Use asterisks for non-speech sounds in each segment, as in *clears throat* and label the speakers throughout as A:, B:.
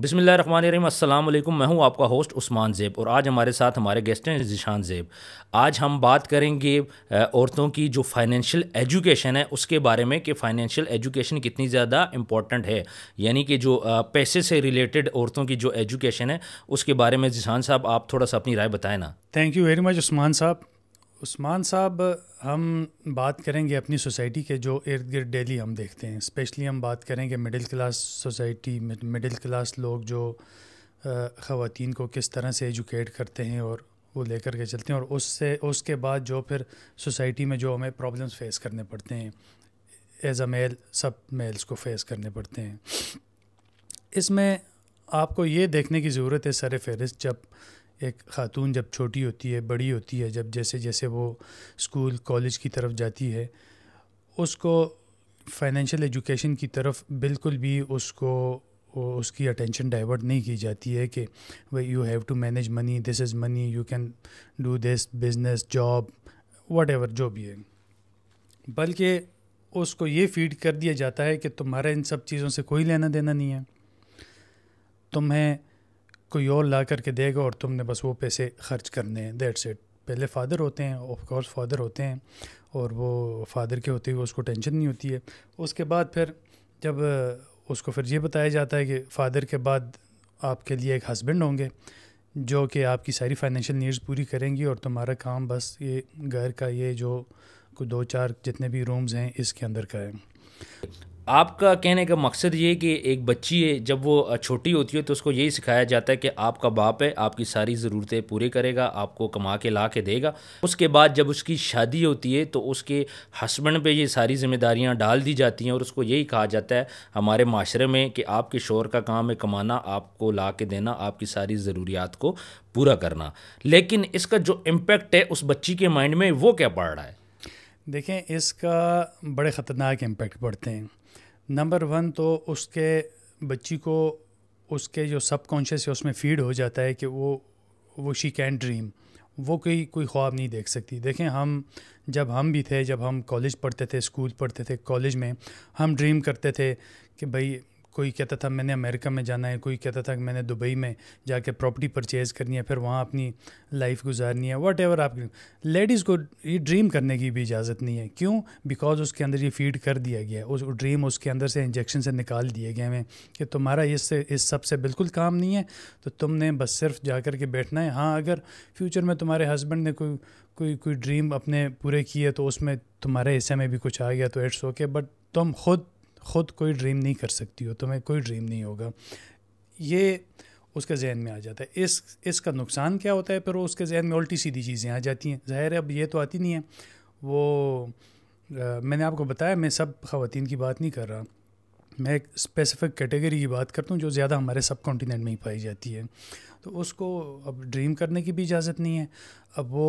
A: बिसमिल्ल run अस्सलाम वालेकुम मैं हूं आपका होस्ट उस्मान ज़ेब और आज हमारे साथ हमारे गेस्ट हैं जिशान ज़ेब आज हम बात करेंगे औरतों की जो फाइनेंशियल एजुकेशन है उसके बारे में कि फ़ाइनेंशियल एजुकेशन कितनी ज़्यादा इंपॉर्टेंट है यानी कि जो पैसे से रिलेटेड औरतों की जो एजुकेशन है उसके बारे में जिशान साहब आप थोड़ा सा अपनी राय बताएं ना
B: thank you very much Usman साहब उस्मान साहब हम बात करेंगे अपनी सोसाइटी के जो इर्द गिर्द डेली हम देखते हैं स्पेशली हम बात करेंगे middle class society middle class लोग जो ख़वातीन को किस तरह से एजुकेट करते हैं और वो लेकर के चलते हैं और उससे उसके बाद जो फिर सोसाइटी में जो हमें प्रॉब्लम्स फेस करने पड़ते हैं एज अ मेल सब मेल्स को फेस करने पड़ते हैं इसमें आपको ये देखने की ज़रूरत है सर फहरिस्त जब एक ख़ातून जब छोटी होती है बड़ी होती है जब जैसे जैसे वो स्कूल कॉलेज की तरफ जाती है उसको फाइनेंशियल एजुकेशन की तरफ बिल्कुल भी उसको उसकी अटेंशन डाइवर्ट नहीं की जाती है कि वे you have to manage money this is money you can do this business job whatever जो भी है बल्कि उसको ये फीड कर दिया जाता है कि तुम्हारा इन सब चीज़ों से कोई लेना देना नहीं है तुम्हें कोई और ला करके देगा और तुमने बस वो पैसे खर्च करने हैं देट सेट पहले फादर होते हैं ऑफ कोर्स फादर होते हैं और वो फादर के होते हुए उसको टेंशन नहीं होती है उसके बाद फिर जब उसको फिर ये बताया जाता है कि फ़ादर के बाद आपके लिए एक हस्बैंड होंगे जो कि आपकी सारी फाइनेंशियल नीड्स पूरी करेंगी और तुम्हारा काम बस ये घर का ये जो कुछ दो चार जितने भी रूम्स हैं इसके अंदर का है
A: आपका कहने का मकसद ये कि एक बच्ची है जब वो छोटी होती है तो उसको यही सिखाया जाता है कि आपका बाप है आपकी सारी ज़रूरतें पूरी करेगा आपको कमा के ला के देगा उसके बाद जब उसकी शादी होती है तो उसके हस्बैंड पे ये सारी जिम्मेदारियां डाल दी जाती हैं और उसको यही कहा जाता है हमारे माशरे में कि आपके शोर का काम है कमाना आपको ला के देना आपकी सारी ज़रूरियात को पूरा करना लेकिन इसका जो इम्पेक्ट है उस बच्ची के माइंड में वो क्या पड़ रहा है
B: देखें इसका बड़े ख़तरनाक इम्पेक्ट पड़ते हैं नंबर वन तो उसके बच्ची को उसके जो सबकॉन्शियस है उसमें फीड हो जाता है कि वो वो शी कैन ड्रीम वो कोई कोई ख्वाब नहीं देख सकती देखें हम जब हम भी थे जब हम कॉलेज पढ़ते थे स्कूल पढ़ते थे कॉलेज में हम ड्रीम करते थे कि भाई कोई कहता था मैंने अमेरिका में जाना है कोई कहता था कि मैंने दुबई में जाके प्रॉपर्टी परचेज़ करनी है फिर वहाँ अपनी लाइफ गुजारनी है वट एवर आप लेडीज़ को ये ड्रीम करने की भी इजाज़त नहीं है क्यों बिकॉज उसके अंदर ये फीड कर दिया गया है उस ड्रीम उसके अंदर से इंजेक्शन से निकाल दिए गए हैं कि तुम्हारा इससे इस सब से बिल्कुल काम नहीं है तो तुमने बस सिर्फ जा कर के बैठना है हाँ अगर फ्यूचर में तुम्हारे हस्बैंड ने कोई कोई कोई ड्रीम अपने पूरे किए तो उसमें तुम्हारे हिस्से में भी कुछ आ गया तो इट्स ओके बट तुम खुद ख़ुद कोई ड्रीम नहीं कर सकती हो तुम्हें कोई ड्रीम नहीं होगा ये उसके जहन में आ जाता है इस इसका नुकसान क्या होता है फिर उसके जहन में उल्टी सीधी चीज़ें आ जाती हैं ज़ाहिर है अब ये तो आती नहीं है वो आ, मैंने आपको बताया मैं सब खातन की बात नहीं कर रहा मैं एक स्पेसिफिक कैटेगरी की बात करता हूँ जो ज़्यादा हमारे सब कॉन्टीनेंट में ही पाई जाती है तो उसको अब ड्रीम करने की भी इजाज़त नहीं है अब वो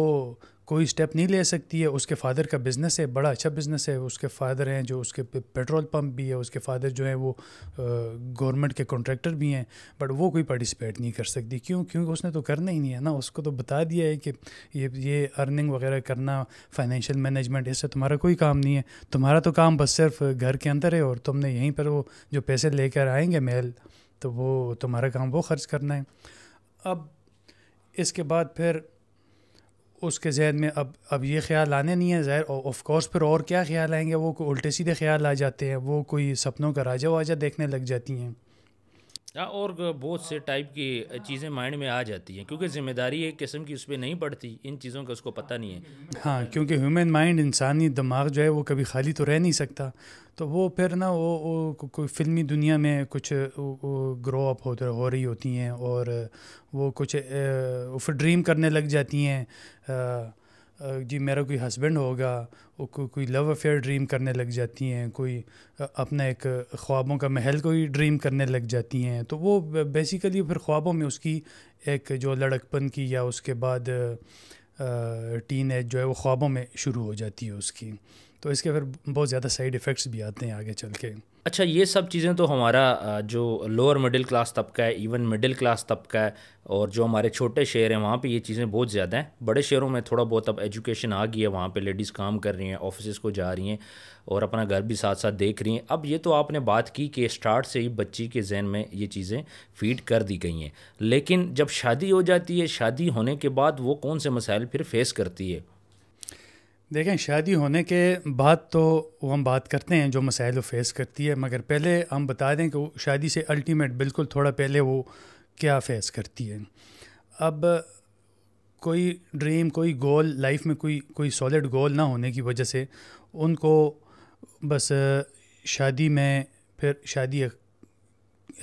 B: कोई स्टेप नहीं ले सकती है उसके फादर का बिज़नेस है बड़ा अच्छा बिज़नेस है उसके फादर हैं जो उसके पेट्रोल पंप भी है उसके फादर जो हैं वो गवर्नमेंट के कॉन्ट्रैक्टर भी हैं बट वो कोई पार्टिसिपेट नहीं कर सकती क्यों क्योंकि उसने तो करना ही नहीं है ना उसको तो बता दिया है कि ये ये अर्निंग वगैरह करना फाइनेंशियल मैनेजमेंट इससे तुम्हारा कोई काम नहीं है तुम्हारा तो काम बस सिर्फ घर के अंदर है और तुमने यहीं पर वो जो पैसे लेकर आएंगे महल तो वो तुम्हारा काम वो खर्च करना है अब इसके बाद फिर उसके जहन में अब अब ये ख्याल आने नहीं है ज़ाहिर ऑफ कोर्स फिर और क्या ख्याल आएंगे वो कोई उल्टे सीधे ख्याल आ जाते हैं वो कोई सपनों का राजा वाजा देखने लग जाती हैं
A: हाँ और बहुत से टाइप की चीज़ें माइंड में आ जाती हैं क्योंकि जिम्मेदारी एक किस्म की उस पर नहीं पड़ती इन चीज़ों का उसको पता नहीं है
B: हाँ क्योंकि ह्यूमन माइंड इंसानी दिमाग जो है वो कभी खाली तो रह नहीं सकता तो वो फिर ना वो, वो कोई को, फिल्मी दुनिया में कुछ ग्रो अप हो, रही होती हैं और वो कुछ ड्रीम करने लग जाती हैं जी मेरा कोई हस्बैंड होगा वो को, कोई लव अफेयर ड्रीम करने लग जाती हैं कोई अपना एक ख्वाबों का महल कोई ड्रीम करने लग जाती हैं तो वो बेसिकली फिर ख्वाबों में उसकी एक जो लड़कपन की या उसके बाद टीन एज जो है वो ख्वाबों में शुरू हो जाती है उसकी तो इसके फिर बहुत ज़्यादा साइड इफ़ेक्ट्स भी आते हैं आगे चल के
A: अच्छा ये सब चीज़ें तो हमारा जो लोअर मिडिल क्लास तबका है इवन मिडिल क्लास तबका है और जो हमारे छोटे शहर हैं वहाँ पे ये चीज़ें बहुत ज़्यादा हैं बड़े शहरों में थोड़ा बहुत अब एजुकेशन आ गई है वहाँ पे लेडीज़ काम कर रही हैं ऑफिस को जा रही हैं और अपना घर भी साथ साथ देख रही हैं अब ये तो आपने बात की कि स्टार्ट से ही बच्ची के जहन में ये चीज़ें फीड कर दी गई हैं लेकिन जब शादी हो जाती है शादी होने के बाद वो कौन से मसाइल फिर फेस करती है
B: देखें शादी होने के बाद तो वो हम बात करते हैं जो मसाइल फेस करती है मगर पहले हम बता दें कि शादी से अल्टीमेट बिल्कुल थोड़ा पहले वो क्या फेस करती है अब कोई ड्रीम कोई गोल लाइफ में कोई कोई सॉलिड गोल ना होने की वजह से उनको बस शादी में फिर शादी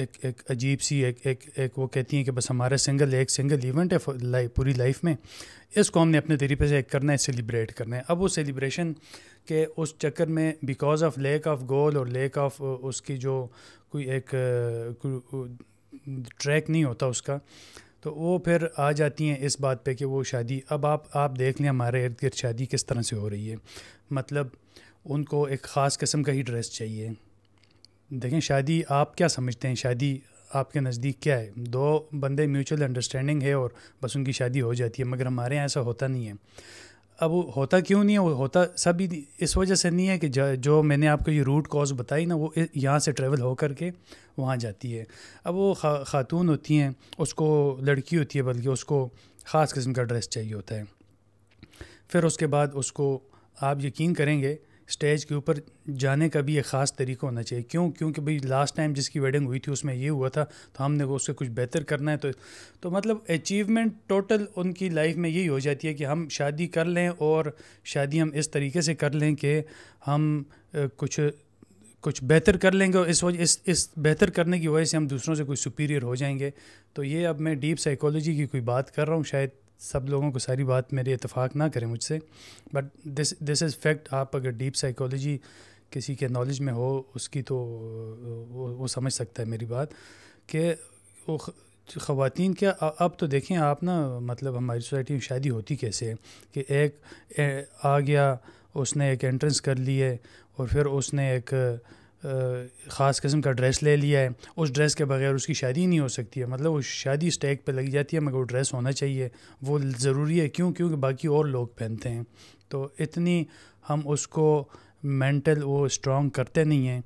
B: एक एक अजीब सी एक एक एक वो कहती हैं कि बस हमारा सिंगल एक सिंगल इवेंट है पूरी लाइफ में इसको हमने अपने तरीके से एक करना है सेलिब्रेट करना है अब वो सेलिब्रेशन के उस चक्कर में because of lack of goal और लेक ऑफ उसकी जो कोई एक ट्रैक नहीं होता उसका तो वो फिर आ जाती हैं इस बात पे कि वो शादी अब आप आप देख लें हमारे इर्द गिर्द शादी किस तरह से हो रही है मतलब उनको एक ख़ास किस्म का ही ड्रेस चाहिए देखें शादी आप क्या समझते हैं शादी आपके नज़दीक क्या है दो बंदे म्यूचुअल अंडरस्टैंडिंग है और बस उनकी शादी हो जाती है मगर हमारे यहाँ ऐसा होता नहीं है अब होता क्यों नहीं है वो होता सब इस वजह से नहीं है कि जो मैंने आपको ये रूट कॉज बताई ना वो यहाँ से ट्रेवल हो कर के वहाँ जाती है अब वो खा, खातून होती हैं उसको लड़की होती है बल्कि उसको ख़ास किस्म का ड्रेस चाहिए होता है फिर उसके बाद उसको आप यकीन करेंगे स्टेज के ऊपर जाने का भी एक ख़ास तरीका होना चाहिए क्यों क्योंकि भाई लास्ट टाइम जिसकी वेडिंग हुई थी उसमें ये हुआ था तो हमने वो उससे कुछ बेहतर करना है तो तो मतलब अचीवमेंट टोटल उनकी लाइफ में यही हो जाती है कि हम शादी कर लें और शादी हम इस तरीके से कर लें कि हम कुछ कुछ बेहतर कर लेंगे और इस वजह इस इस बेहतर करने की वजह से हम दूसरों से कुछ सुपीरियर हो जाएंगे तो ये अब मैं डीप साइकोलॉजी की कोई बात कर रहा हूँ शायद सब लोगों को सारी बात मेरे इतफाक़ ना करें मुझसे but this this is fact आप अगर डीप साइकोलॉजी किसी के नॉलेज में हो उसकी तो वो, वो समझ सकता है मेरी बात कि वो ख़वान क्या अब तो देखें आप ना मतलब हमारी सोसाइटी में शादी होती कैसे है कि एक आ गया उसने एक एंट्रेंस कर ली है और फिर उसने एक ख़ास किस्म का ड्रेस ले लिया है उस ड्रेस के बगैर उसकी शादी नहीं हो सकती है मतलब वो शादी स्टैग पे लगी जाती है मगर वो ड्रेस होना चाहिए वो ज़रूरी है क्यों क्योंकि बाकी और लोग पहनते हैं तो इतनी हम उसको मेंटल वो स्ट्रॉन्ग करते नहीं हैं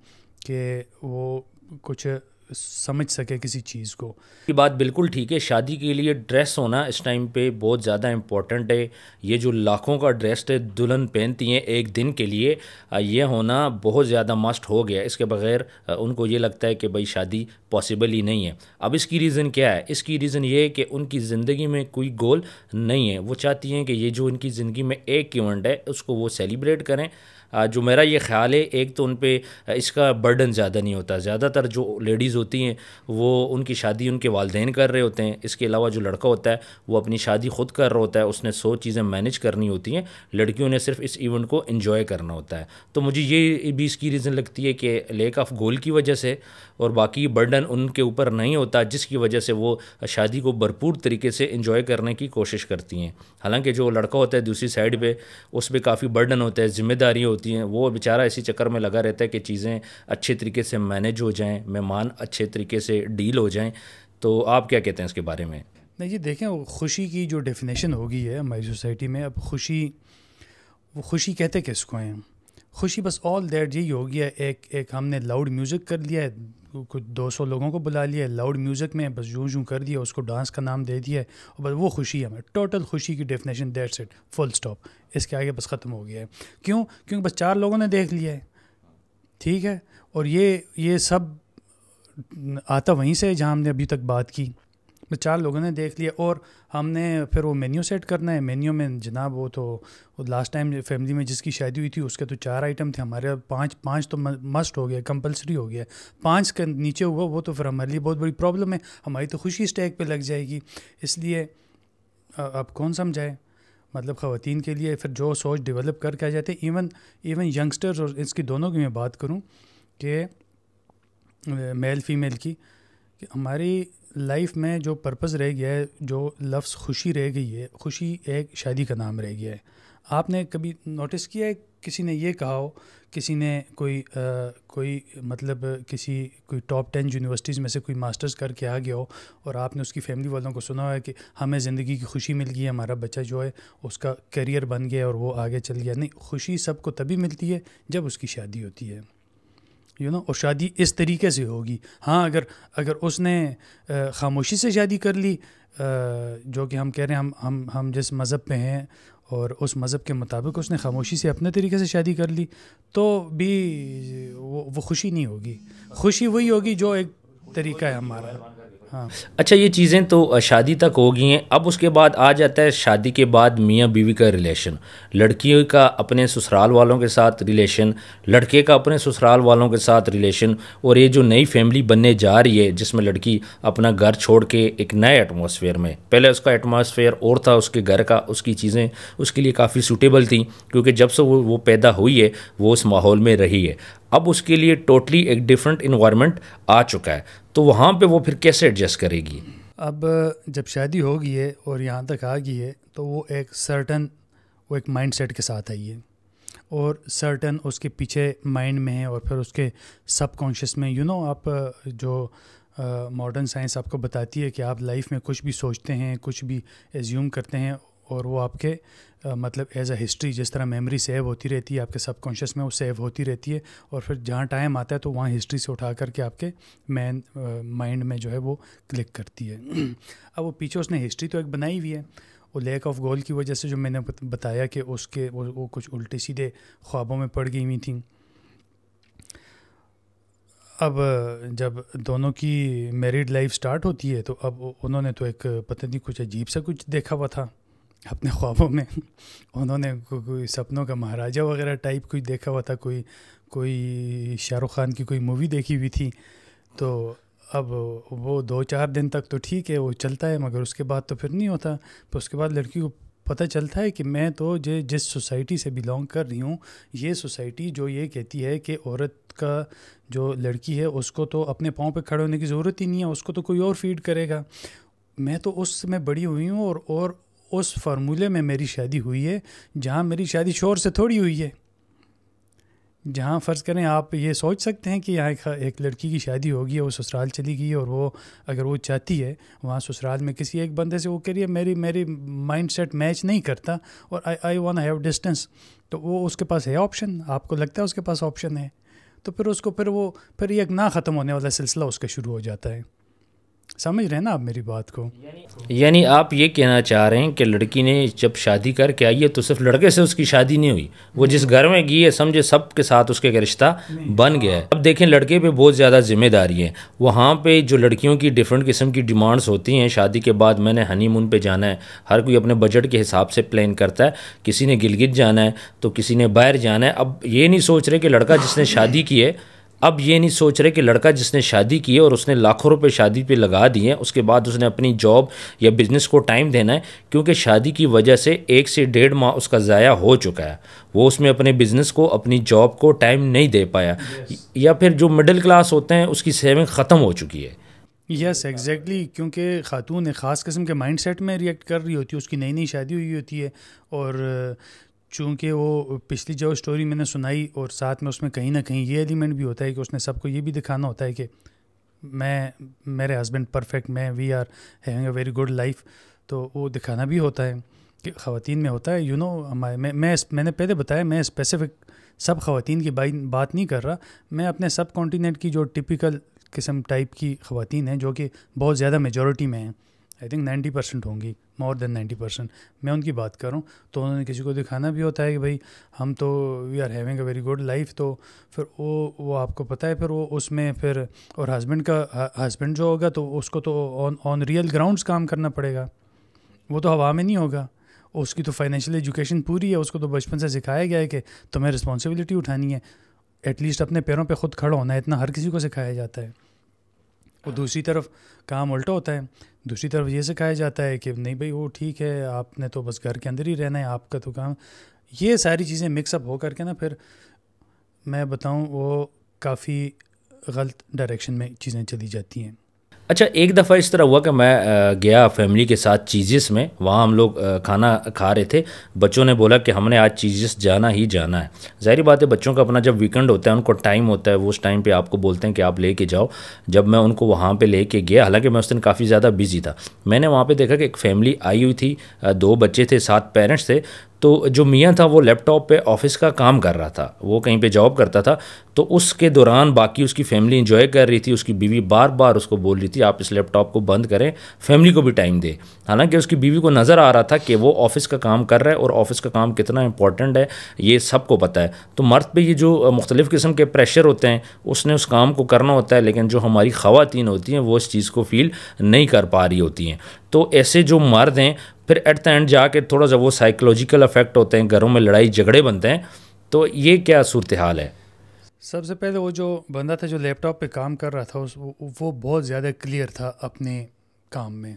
B: कि वो कुछ समझ सके किसी चीज़ को
A: ये बात बिल्कुल ठीक है शादी के लिए ड्रेस होना इस टाइम पे बहुत ज़्यादा इम्पोर्टेंट है ये जो लाखों का ड्रेस है दुल्हन पहनती हैं एक दिन के लिए ये होना बहुत ज़्यादा मस्ट हो गया इसके बगैर उनको ये लगता है कि भाई शादी पॉसिबल ही नहीं है अब इसकी रीज़न क्या है इसकी रीज़न ये है कि उनकी ज़िंदगी में कोई गोल नहीं है वो चाहती हैं कि ये जो इनकी ज़िंदगी में एक इवेंट है उसको वो सेलिब्रेट करें जो मेरा ये ख्याल है एक तो उन पर इसका बर्डन ज़्यादा नहीं होता ज़्यादातर जो लेडीज़ होती हैं वो उनकी शादी उनके वालदेन कर रहे होते हैं इसके अलावा जो लड़का होता है वो अपनी शादी खुद कर रहा होता है उसने सौ चीज़ें मैनेज करनी होती हैं लड़कियों ने सिर्फ इस इवेंट को इन्जॉय करना होता है तो मुझे ये भी इसकी रीज़न लगती है कि लेक ऑफ गोल की वजह से और बाकी बर्डन उनके ऊपर नहीं होता जिसकी वजह से वो शादी को भरपूर तरीके से इन्जॉय करने की कोशिश करती हैं हालांकि जो लड़का होता है दूसरी साइड पर उस पर काफ़ी बर्डन होता है ज़िम्मेदारियाँ होती होती हैं वो बेचारा इसी चक्कर में लगा रहता है कि चीज़ें अच्छे तरीके से मैनेज हो जाएँ मेहमान अच्छे तरीके से डील हो जाएँ तो आप क्या कहते हैं इसके बारे में
B: नहीं जी देखें खुशी की जो डेफिनेशन होगी है हमारी सोसाइटी में अब खुशी वो खुशी कहते किसको हैं खुशी बस ऑल दैट यही हो गया एक एक हमने लाउड म्यूज़िक कर लिया है कुछ दो सौ लोगों को बुला लिया लाउड म्यूज़िक में बस जूँ जूँ कर दिया उसको डांस का नाम दे दिया और बस वो खुशी है हमें टोटल खुशी की definition that's it full stop इसके आगे बस ख़त्म हो गया है क्यों क्योंकि बस चार लोगों ने देख लिया है ठीक है और ये ये सब आता वहीं से जहाँ हमने अभी तक बात की चार लोगों ने देख लिया और हमने फिर वो मेन्यू सेट करना है मेन्यू में जनाब वो तो लास्ट टाइम फैमिली में जिसकी शादी हुई थी उसके तो चार आइटम थे हमारे पाँच पाँच तो मस्ट हो गया कंपलसरी हो गया पाँच के नीचे हुआ वो तो फिर हमारे लिए बहुत बड़ी प्रॉब्लम है हमारी तो खुशी स्टैग पर लग जाएगी इसलिए अब कौन समझाए मतलब ख़वान के लिए फिर जो सोच डेवलप करके आ जाते हैं इवन इवन यंगस्टर्स और इसकी दोनों की मैं बात करूँ कि मेल फीमेल की कि हमारी लाइफ में जो पर्पज़ रह गया है जो लफ्ज़ खुशी रह गई है खुशी एक शादी का नाम रह गया है आपने कभी नोटिस किया है किसी ने ये कहा हो किसी ने कोई आ, कोई मतलब किसी कोई टॉप टेन यूनिवर्सिटीज़ में से कोई मास्टर्स करके आ गया हो और आपने उसकी फैमिली वालों को सुना है कि हमें ज़िंदगी की खुशी मिल गई है हमारा बच्चा जो है उसका करियर बन गया और वो आगे चल गया नहीं खुशी सबको तभी मिलती है जब उसकी शादी होती है यू नो और शादी इस तरीके से होगी हाँ अगर अगर उसने खामोशी से शादी कर ली जो कि हम कह रहे हैं हम हम हम जिस मज़हब पे हैं और उस मज़हब के मुताबिक उसने खामोशी से अपने तरीके से शादी कर ली तो भी वो वो खुशी नहीं होगी खुशी वही होगी जो एक तरीका है हमारा हाँ।
A: अच्छा ये चीज़ें तो शादी तक हो गई हैं अब उसके बाद आ जाता है शादी के बाद मियाँ बीवी का रिलेशन लड़कियों का अपने ससुराल वालों के साथ रिलेशन लड़के का अपने ससुराल वालों के साथ रिलेशन और ये जो नई फैमिली बनने जा रही है जिसमें लड़की अपना घर छोड़ के एक नए एटमोसफेयर में पहले उसका एटमोसफेयर और था उसके घर का उसकी चीज़ें उसके लिए काफ़ी सूटेबल थी क्योंकि जब से वो वो पैदा हुई है वो उस माहौल में रही है अब उसके लिए टोटली एक डिफरेंट इन्वायरमेंट आ चुका है तो वहाँ पर वो फिर कैसे एडजस्ट करेगी
B: अब जब शादी हो गई है और यहाँ तक आ गई है तो वो एक सर्टन वो एक माइंड सेट के साथ आई है और सर्टन उसके पीछे माइंड में है और फिर उसके सबकॉन्शियस में यू you नो know, आप जो मॉडर्न uh, साइंस आपको बताती है कि आप लाइफ में कुछ भी सोचते हैं कुछ भी एज्यूम करते हैं और वो आपके मतलब एज अ हिस्ट्री जिस तरह मेमोरी सेव होती रहती है आपके सबकॉन्शियस में वो सेव होती रहती है और फिर जहाँ टाइम आता है तो वहाँ हिस्ट्री से उठा करके आपके मैन माइंड में जो है वो क्लिक करती है *clears throat* अब वो पीछे उसने हिस्ट्री तो एक बनाई हुई है वो लैक ऑफ गोल की वजह से जो मैंने बताया कि उसके वो, वो कुछ उल्टे सीधे ख्वाबों में पड़ गई हुई थी अब जब दोनों की मैरिड लाइफ स्टार्ट होती है तो अब उन्होंने तो एक पता नहीं कुछ अजीब सा कुछ देखा हुआ था अपने ख्वाबों में उन्होंने को, कोई सपनों का महाराजा वगैरह टाइप कुछ देखा हुआ था कोई कोई शाहरुख खान की कोई मूवी देखी हुई थी तो अब वो दो चार दिन तक तो ठीक है वो चलता है मगर उसके बाद तो फिर नहीं होता पर उसके बाद लड़की को पता चलता है कि मैं तो जे जिस सोसाइटी से बिलोंग कर रही हूँ ये सोसाइटी जो ये कहती है कि औरत का जो लड़की है उसको तो अपने पाँव पे खड़े होने की ज़रूरत ही नहीं है उसको तो कोई और फीड करेगा मैं तो उस में बड़ी हुई हूँ और और उस फार्मूले में मेरी शादी हुई है जहाँ मेरी शादी शोर से थोड़ी हुई है जहाँ फ़र्ज़ करें आप ये सोच सकते हैं कि यहाँ एक लड़की की शादी होगी वो ससुराल चली गई और वो अगर वो चाहती है वहाँ ससुराल में किसी एक बंदे से वो कह रही है मेरी मेरी माइंड सेट मैच नहीं करता और I I want have distance तो वो उसके पास है ऑप्शन आपको लगता है उसके पास ऑप्शन है तो फिर उसको फिर वो फिर एक ना ख़त्म होने वाला सिलसिला उसका शुरू हो जाता है समझ रहे ना आप मेरी बात को
A: यानी आप ये कहना चाह रहे हैं कि लड़की ने जब शादी करके आई है तो सिर्फ लड़के से उसकी शादी नहीं हुई वो जिस घर में गई है समझे सब के साथ उसके रिश्ता बन गया है अब देखें लड़के पे बहुत ज़्यादा जिम्मेदारी है वहाँ पे जो लड़कियों की डिफरेंट किस्म की डिमांड्स होती हैं शादी के बाद मैंने हनी पे जाना है हर कोई अपने बजट के हिसाब से प्लान करता है किसी ने गिलगित जाना है तो किसी ने बाहर जाना है अब ये नहीं सोच रहे कि लड़का जिसने शादी की है अब ये नहीं सोच रहे कि लड़का जिसने शादी की है और उसने लाखों रुपए शादी पे लगा दिए हैं उसके बाद उसने अपनी जॉब या बिज़नेस को टाइम देना है क्योंकि शादी की वजह से एक से डेढ़ माह उसका ज़ाया हो चुका है वो उसमें अपने बिज़नेस को अपनी जॉब को टाइम नहीं दे पाया yes. या फिर जो मिडिल क्लास होते हैं उसकी सेविंग ख़त्म हो चुकी है
B: यस एग्जैक्टली क्योंकि खातून एक ख़ास किस्म के माइंड सेट में रिएक्ट कर रही होती है उसकी नई नई शादी हुई होती है और चूँकि वो पिछली जो स्टोरी मैंने सुनाई और साथ में उसमें कहीं ना कहीं ये एलिमेंट भी होता है कि उसने सबको ये भी दिखाना होता है कि मैं मेरे हस्बैंड परफेक्ट मैं we are having a very good life तो वो दिखाना भी होता है कि ख़वान में होता है यू नो हमारे मैं मैं मैंने पहले बताया मैं स्पेसिफिक सब खातन की बात नहीं कर रहा मैं अपने सब कॉन्टीनेंट की जो टिपिकल किस्म टाइप की खातन हैं जो कि बहुत ज़्यादा मेजोरिटी में हैं आई थिंक नाइन्टी परसेंट होंगी मोर देन नाइन्टी परसेंट मैं उनकी बात करूँ तो उन्होंने किसी को दिखाना भी होता है कि भाई हम तो we are having a very good life तो फिर वो वो आपको पता है फिर वो उसमें फिर और हस्बैंड का हस्बैंड जो होगा तो उसको तो ऑन ऑन रियल ग्राउंड्स काम करना पड़ेगा वो तो हवा में नहीं होगा उसकी तो फाइनेंशियल एजुकेशन पूरी है उसको तो बचपन से सिखाया गया है कि तुम्हें रिस्पॉन्सिबिलिटी उठानी है एटलीस्ट अपने पैरों पे खुद खड़ा होना है इतना हर किसी को सिखाया जाता है और दूसरी तरफ काम उल्टा होता है दूसरी तरफ ये सिखाया जाता है कि नहीं भाई वो ठीक है आपने तो बस घर के अंदर ही रहना है आपका तो काम ये सारी चीज़ें मिक्सअप होकर के ना फिर मैं बताऊँ वो काफ़ी गलत डायरेक्शन में चीज़ें चली जाती हैं
A: अच्छा एक दफ़ा इस तरह हुआ कि मैं गया फैमिली के साथ चीज़स में वहाँ हम लोग खाना खा रहे थे बच्चों ने बोला कि हमने आज चीज़स जाना ही जाना है जाहिर बात है बच्चों का अपना जब वीकेंड होता है उनको टाइम होता है वो उस टाइम पे आपको बोलते हैं कि आप लेके जाओ जब मैं उनको वहाँ पे लेके गया हालाँकि मैं उस दिन काफ़ी ज़्यादा बिजी था मैंने वहाँ पर देखा कि एक फैमिली आई हुई थी दो बच्चे थे सात पेरेंट्स थे तो जो मियाँ था वो लैपटॉप पे ऑफिस का काम कर रहा था वो कहीं पे जॉब करता था तो उसके दौरान बाकी उसकी फैमिली इंजॉय कर रही थी उसकी बीवी बार बार उसको बोल रही थी आप इस लैपटॉप को बंद करें फैमिली को भी टाइम दें हालांकि उसकी बीवी को नज़र आ रहा था कि वो ऑफिस का काम कर रहा है और ऑफिस का काम कितना इंपॉर्टेंट है ये सबको पता है तो मर्द पे ये जो मुख्तलिफ़ किस्म के प्रेशर होते हैं उसने उस काम को करना होता है लेकिन जो हमारी ख़वातीन होती हैं वो इस चीज़ को फील नहीं कर पा रही होती हैं तो ऐसे जो मर्द हैं फिर एट द एंड जाके थोड़ा सा वो साइकोलॉजिकल अफेक्ट होते हैं घरों में लड़ाई झगड़े बनते हैं तो ये क्या सूरत हाल है
B: सबसे पहले वो जो बंदा था जो लैपटॉप पे काम कर रहा था उस वो बहुत ज़्यादा क्लियर था अपने काम में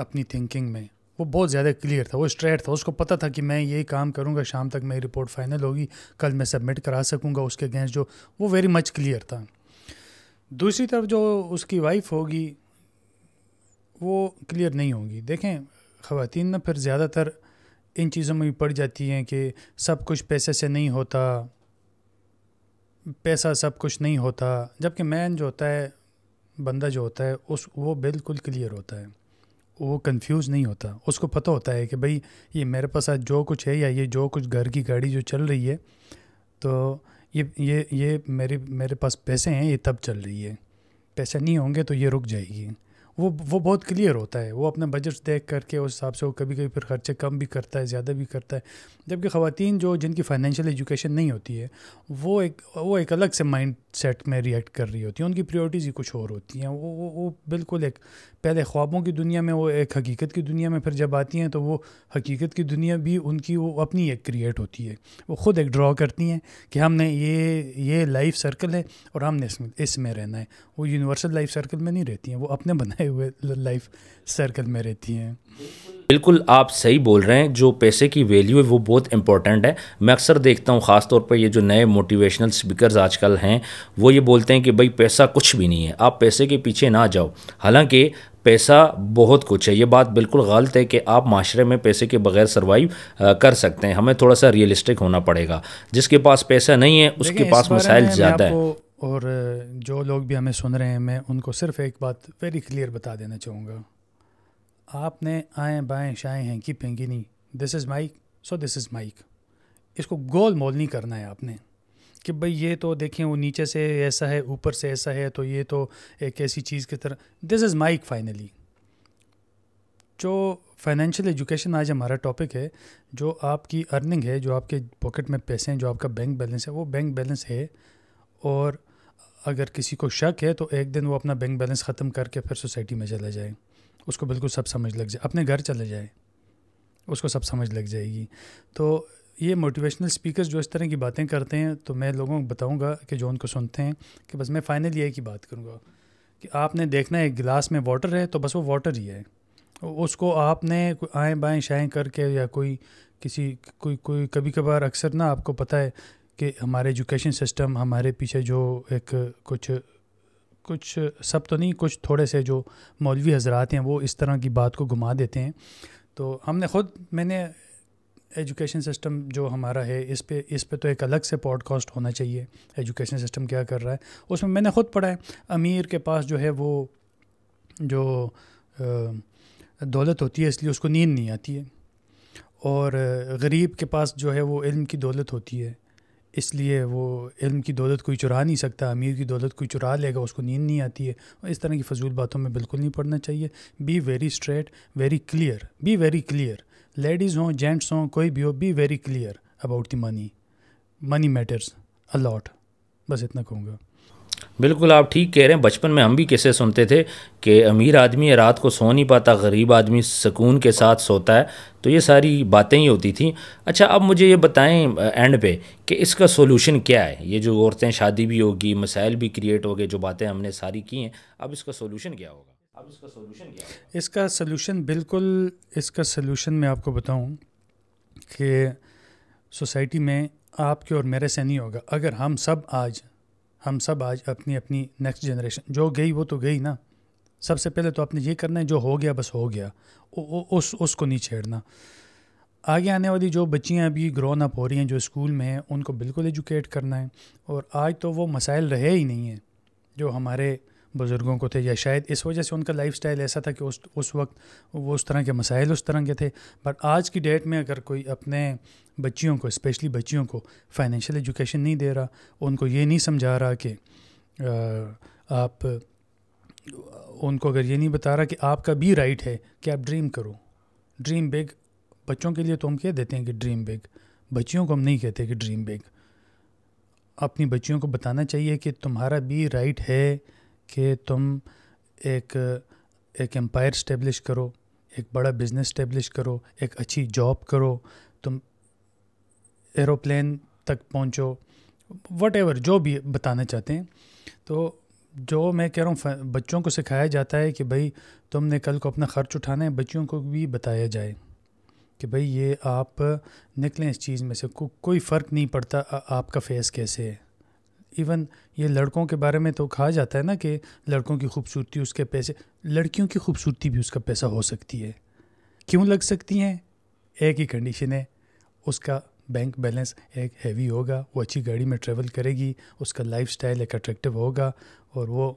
B: अपनी थिंकिंग में वो बहुत ज़्यादा क्लियर था वो स्ट्रेट था उसको पता था कि मैं यही काम करूँगा शाम तक मेरी रिपोर्ट फाइनल होगी कल मैं सबमिट करा सकूँगा उसके अगेंस्ट जो वो वेरी मच क्लियर था दूसरी तरफ जो उसकी वाइफ होगी वो क्लियर नहीं होगी देखें ख़वान ना फिर ज़्यादातर इन चीज़ों में भी पड़ जाती हैं कि सब कुछ पैसे से नहीं होता पैसा सब कुछ नहीं होता जबकि मैन जो होता है बंदा जो होता है उस वो बिल्कुल क्लियर होता है वो कंफ्यूज नहीं होता उसको पता होता है कि भाई ये मेरे पास आज जो कुछ है या ये जो कुछ घर की गाड़ी जो चल रही है तो ये ये ये मेरे मेरे पास पैसे हैं ये तब चल रही है पैसे नहीं होंगे तो ये रुक जाएगी वो वो बहुत क्लियर होता है वो अपना बजट देख करके उस हिसाब से वो कभी कभी फिर खर्चे कम भी करता है ज़्यादा भी करता है जबकि ख़वान जो जिनकी फाइनेंशियल एजुकेशन नहीं होती है वो एक वो एक अलग से माइंड सेट में रिएक्ट कर रही होती हैं उनकी प्रियोरिटीज़ ही कुछ और होती हैं वो वो वो बिल्कुल एक पहले ख्वाबों की दुनिया में वो एक हकीकत की दुनिया में फिर जब आती हैं तो वो हकीकत की दुनिया भी उनकी वो अपनी एक क्रिएट होती है वो ख़ुद एक ड्रॉ करती हैं कि हमने ये ये लाइफ सर्कल है और हमने इसमें इसमें रहना है वो यूनिवर्सल लाइफ सर्कल में नहीं रहती हैं वो अपने बनाए बनाए हुए लाइफ सर्कल में रहती हैं
A: बिल्कुल आप सही बोल रहे हैं जो पैसे की वैल्यू है वो बहुत इंपॉर्टेंट है मैं अक्सर देखता हूँ ख़ास तौर पर ये जो नए मोटिवेशनल स्पीकर्स आजकल हैं वो ये बोलते हैं कि भाई पैसा कुछ भी नहीं है आप पैसे के पीछे ना जाओ हालांकि पैसा बहुत कुछ है ये बात बिल्कुल गलत है कि आप माशरे में पैसे के बगैर सर्वाइव कर सकते हैं हमें थोड़ा सा रियलिस्टिक होना पड़ेगा जिसके पास पैसा नहीं है उसके पास मसाइल ज़्यादा है
B: और जो लोग भी हमें सुन रहे हैं मैं उनको सिर्फ एक बात वेरी क्लियर बता देना चाहूँगा आपने आए बाएँ शाएँ हैं कि पेंगी नहीं this is mic so this is mic इसको गोल मोल नहीं करना है आपने कि भाई ये तो देखें वो नीचे से ऐसा है ऊपर से ऐसा है तो ये तो एक ऐसी चीज़ की तरह दिस इज़ माइक फाइनली जो फाइनेंशियल एजुकेशन आज हमारा टॉपिक है जो आपकी अर्निंग है जो आपके पॉकेट में पैसे हैं जो आपका बैंक बैलेंस है वो बैंक बैलेंस है और अगर किसी को शक है तो एक दिन वो अपना बैंक बैलेंस ख़त्म करके फिर सोसाइटी में चला जाए उसको बिल्कुल सब समझ लग जाए अपने घर चले जाए उसको सब समझ लग जाएगी तो ये मोटिवेशनल स्पीकर्स जो इस तरह की बातें करते हैं तो मैं लोगों को बताऊंगा कि जो उनको सुनते हैं कि बस मैं फाइनल ये की बात करूँगा कि आपने देखना है एक गिलास में वाटर है तो बस वो वाटर ही है उसको आपने आएँ बाएँ शाएँ करके या कोई किसी कोई कोई कभी कभार अक्सर ना आपको पता है कि हमारे एजुकेशन सिस्टम हमारे पीछे जो एक कुछ कुछ सब तो नहीं कुछ थोड़े से जो मौलवी हजरात हैं वो इस तरह की बात को घुमा देते हैं तो हमने ख़ुद मैंने एजुकेशन सिस्टम जो हमारा है इस पे इस पे तो एक अलग से पॉडकास्ट होना चाहिए एजुकेशन सिस्टम क्या कर रहा है उसमें मैंने ख़ुद पढ़ा है अमीर के पास जो है वो जो दौलत होती है इसलिए उसको नींद नहीं आती है और गरीब के पास जो है वो इल्म की दौलत होती है इसलिए वो इल्म की दौलत कोई चुरा नहीं सकता अमीर की दौलत कोई चुरा लेगा उसको नींद नहीं आती है और इस तरह की फजूल बातों में बिल्कुल नहीं पढ़ना चाहिए be very straight very clear be very clear ladies हों जेंट्स हों कोई भी हो be very clear about the money money matters a lot बस इतना कहूँगा
A: बिल्कुल आप ठीक कह रहे हैं बचपन में हम भी किसे सुनते थे कि अमीर आदमी रात को सो नहीं पाता गरीब आदमी सुकून के साथ सोता है तो ये सारी बातें ही होती थी अच्छा अब मुझे ये बताएं एंड पे कि इसका सोल्यूशन क्या है ये जो औरतें शादी भी होगी मसाइल भी क्रिएट हो गए जो बातें हमने सारी की हैं अब इसका सोल्यूशन क्या होगा अब इसका
B: सोल्यूशन क्या होगा? इसका सोल्यूशन बिल्कुल इसका सोल्यूशन मैं आपको बताऊँ कि सोसाइटी में आपके और मेरे से नहीं होगा अगर हम सब आज हम सब आज अपनी अपनी नेक्स्ट जनरेशन जो गई वो तो गई ना सबसे पहले तो आपने ये करना है जो हो गया बस हो गया उ, उस उसको नहीं छेड़ना आगे आने वाली जो बच्चियां अभी ग्रोन अप हो रही हैं जो स्कूल में हैं उनको बिल्कुल एजुकेट करना है और आज तो वो मसाइल रहे ही नहीं हैं जो हमारे बुज़ुर्गों को थे या शायद इस वजह से उनका लाइफ ऐसा था कि उस उस वक्त वो उस तरह के मसाइल उस तरह के थे बट आज की डेट में अगर कोई अपने बच्चियों को स्पेशली बच्चियों को फाइनेंशियल एजुकेशन नहीं दे रहा उनको ये नहीं समझा रहा कि आप उनको अगर ये नहीं बता रहा कि आपका भी राइट है कि आप ड्रीम करो ड्रीम बिग बच्चों के लिए तो हम कह देते हैं कि ड्रीम बिग बच्चियों को हम नहीं कहते कि ड्रीम बिग अपनी बच्चियों को बताना चाहिए कि तुम्हारा भी राइट है कि तुम एक एक एम्पायर स्टेब्लिश करो एक बड़ा बिजनेस स्टेब्लिश करो एक अच्छी जॉब करो तुम एरोप्लेन तक पहुंचो वट एवर जो भी बताना चाहते हैं तो जो मैं कह रहा हूँ बच्चों को सिखाया जाता है कि भाई तुमने कल को अपना ख़र्च उठाना है बच्चों को भी बताया जाए कि भाई ये आप निकलें इस चीज़ में से को, कोई फ़र्क नहीं पड़ता आपका फेस कैसे है इवन ये लड़कों के बारे में तो कहा जाता है ना कि लड़कों की खूबसूरती उसके पैसे लड़कियों की खूबसूरती भी उसका पैसा हो सकती है क्यों लग सकती हैं एक ही कंडीशन है उसका बैंक बैलेंस एक हैवी होगा वो अच्छी गाड़ी में ट्रेवल करेगी उसका लाइफ स्टाइल एक अट्रैक्टिव होगा और वो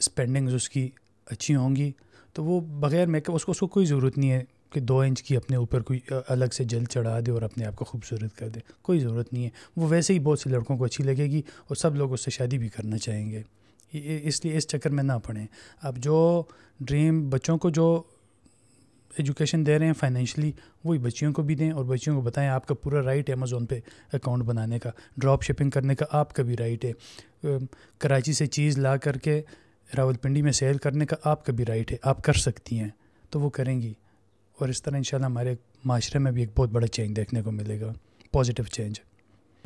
B: स्पेंडिंग्स उसकी अच्छी होंगी तो वो बग़ैर मेकअप उसको उसको कोई ज़रूरत नहीं है कि दो इंच की अपने ऊपर कोई अलग से जल चढ़ा दे और अपने आप को खूबसूरत कर दे कोई ज़रूरत नहीं है वो वैसे ही बहुत से लड़कों को अच्छी लगेगी और सब लोग उससे शादी भी करना चाहेंगे इसलिए इस चक्कर में ना पढ़ें अब जो ड्रीम बच्चों को जो एजुकेशन दे रहे हैं फाइनेंशली वही बच्चियों को भी दें और बच्चियों को बताएं आपका पूरा राइट है अमेज़ोन पे अकाउंट बनाने का ड्रॉप शिपिंग करने का आपका भी राइट है कराची से चीज़ ला करके रावलपिंडी में सेल करने का आपका भी राइट है आप कर सकती हैं तो वो करेंगी और इस तरह इंशाल्लाह हमारे माशरे में भी एक बहुत बड़ा चेंज देखने को मिलेगा पॉजिटिव चेंज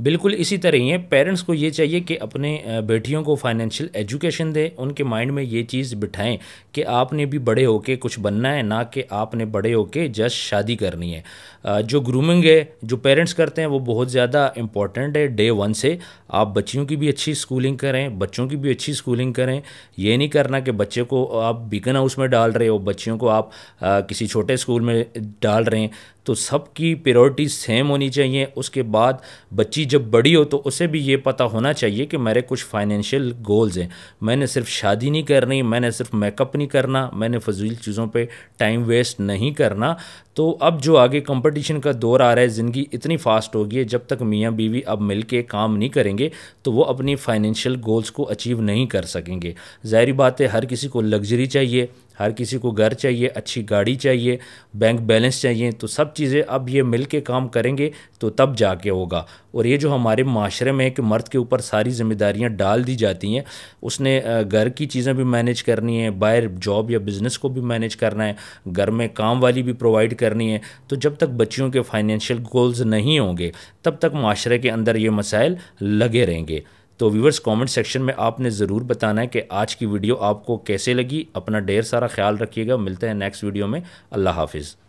A: बिल्कुल इसी तरह ही है पेरेंट्स को ये चाहिए कि अपने बेटियों को फाइनेंशियल एजुकेशन दें उनके माइंड में ये चीज़ बिठाएं कि आपने भी बड़े होके कुछ बनना है ना कि आपने बड़े होके जस्ट शादी करनी है जो ग्रूमिंग है जो पेरेंट्स करते हैं वो बहुत ज़्यादा इंपॉर्टेंट है डे वन से आप बच्चियों की भी अच्छी स्कूलिंग करें बच्चों की भी अच्छी स्कूलिंग करें ये नहीं करना कि बच्चे को आप बीकन हाउस में डाल रहे हो बच्चियों को आप किसी छोटे स्कूल में डाल रहे हैं तो सबकी प्रायोरिटी सेम होनी चाहिए उसके बाद बच्ची जब बड़ी हो तो उसे भी ये पता होना चाहिए कि मेरे कुछ फाइनेंशियल गोल्स हैं मैंने सिर्फ शादी नहीं करनी मैंने सिर्फ मेकअप नहीं करना मैंने फजूल चीज़ों पर टाइम वेस्ट नहीं करना तो अब जो आगे कंपटीशन का दौर आ रहा है ज़िंदगी इतनी फास्ट हो गई है जब तक मियाँ बीवी अब मिल के काम नहीं करेंगे तो वो अपनी फाइनेंशियल गोल्स को अचीव नहीं कर सकेंगे ज़ाहरी बात है हर किसी को लग्जरी चाहिए हर किसी को घर चाहिए अच्छी गाड़ी चाहिए बैंक बैलेंस चाहिए तो सब चीज़ें अब ये मिल के काम करेंगे तो तब जाके होगा और ये जो हमारे माशरे में है कि मर्द के ऊपर सारी जिम्मेदारियाँ डाल दी जाती हैं उसने घर की चीज़ें भी मैनेज करनी है बाहर जॉब या बिज़नेस को भी मैनेज करना है घर में काम वाली भी प्रोवाइड करनी है तो जब तक बच्चियों के फाइनेंशियल गोल्स नहीं होंगे तब तक माशरे के अंदर ये मसाइल लगे रहेंगे तो व्यूवर्स कमेंट सेक्शन में आपने ज़रूर बताना है कि आज की वीडियो आपको कैसे लगी अपना ढेर सारा ख्याल रखिएगा मिलते हैं नेक्स्ट वीडियो में अल्लाह हाफिज़